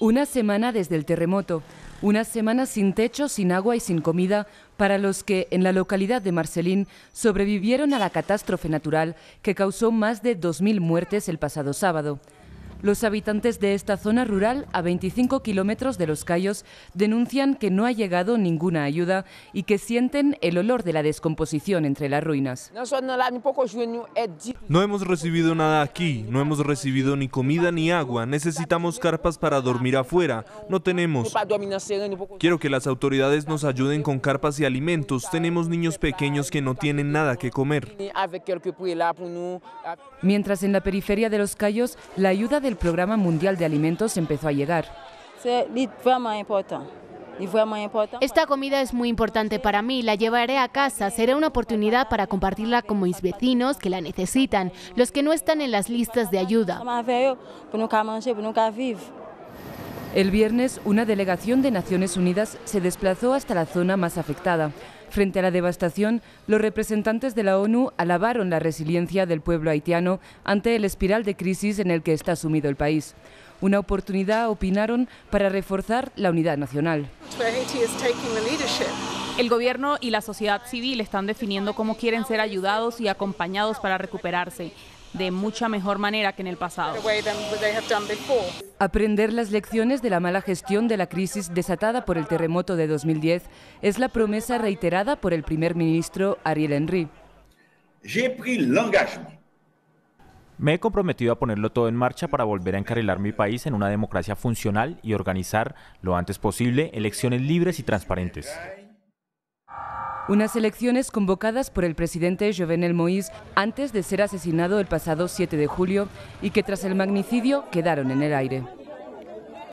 Una semana desde el terremoto, una semana sin techo, sin agua y sin comida para los que en la localidad de Marcelín sobrevivieron a la catástrofe natural que causó más de 2.000 muertes el pasado sábado. Los habitantes de esta zona rural, a 25 kilómetros de Los Cayos, denuncian que no ha llegado ninguna ayuda y que sienten el olor de la descomposición entre las ruinas. No hemos recibido nada aquí, no hemos recibido ni comida ni agua, necesitamos carpas para dormir afuera, no tenemos. Quiero que las autoridades nos ayuden con carpas y alimentos, tenemos niños pequeños que no tienen nada que comer. Pues Mientras en la periferia de Los Cayos, la ayuda de el Programa Mundial de Alimentos empezó a llegar. Esta comida es muy importante para mí, la llevaré a casa, será una oportunidad para compartirla con mis vecinos que la necesitan, los que no están en las listas de ayuda. El viernes, una delegación de Naciones Unidas se desplazó hasta la zona más afectada. Frente a la devastación, los representantes de la ONU alabaron la resiliencia del pueblo haitiano ante el espiral de crisis en el que está sumido el país. Una oportunidad, opinaron, para reforzar la unidad nacional. El gobierno y la sociedad civil están definiendo cómo quieren ser ayudados y acompañados para recuperarse de mucha mejor manera que en el pasado. Aprender las lecciones de la mala gestión de la crisis desatada por el terremoto de 2010 es la promesa reiterada por el primer ministro Ariel Henry. Me he comprometido a ponerlo todo en marcha para volver a encarrilar mi país en una democracia funcional y organizar lo antes posible elecciones libres y transparentes. Unas elecciones convocadas por el presidente Jovenel Moïse antes de ser asesinado el pasado 7 de julio y que tras el magnicidio quedaron en el aire.